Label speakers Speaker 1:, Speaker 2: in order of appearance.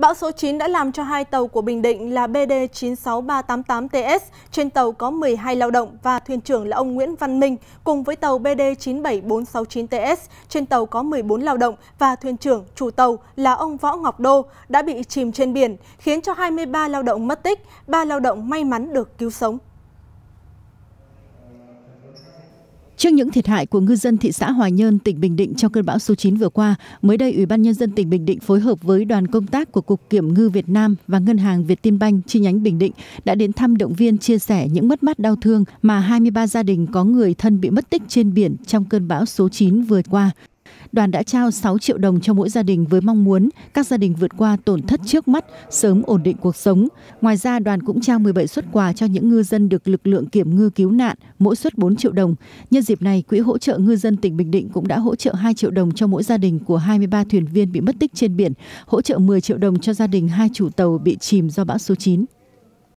Speaker 1: Bão số 9 đã làm cho hai tàu của Bình Định là BD96388TS, trên tàu có 12 lao động và thuyền trưởng là ông Nguyễn Văn Minh, cùng với tàu BD97469TS, trên tàu có 14 lao động và thuyền trưởng chủ tàu là ông Võ Ngọc Đô đã bị chìm trên biển, khiến cho 23 lao động mất tích, 3 lao động may mắn được cứu sống.
Speaker 2: Trước những thiệt hại của ngư dân thị xã Hòa Nhơn, tỉnh Bình Định trong cơn bão số 9 vừa qua, mới đây Ủy ban nhân dân tỉnh Bình Định phối hợp với đoàn công tác của Cục Kiểm ngư Việt Nam và Ngân hàng Việt Tiên Banh chi nhánh Bình Định đã đến thăm động viên chia sẻ những mất mát đau thương mà 23 gia đình có người thân bị mất tích trên biển trong cơn bão số 9 vừa qua đoàn đã trao 6 triệu đồng cho mỗi gia đình với mong muốn các gia đình vượt qua tổn thất trước mắt, sớm ổn định cuộc sống. Ngoài ra, đoàn cũng trao 17 xuất quà cho những ngư dân được lực lượng kiểm ngư cứu nạn, mỗi suất 4 triệu đồng. Nhân dịp này, Quỹ hỗ trợ ngư dân tỉnh Bình Định cũng đã hỗ trợ 2 triệu đồng cho mỗi gia đình của 23 thuyền viên bị mất tích trên biển, hỗ trợ 10 triệu đồng cho gia đình hai chủ tàu bị chìm do bão số 9.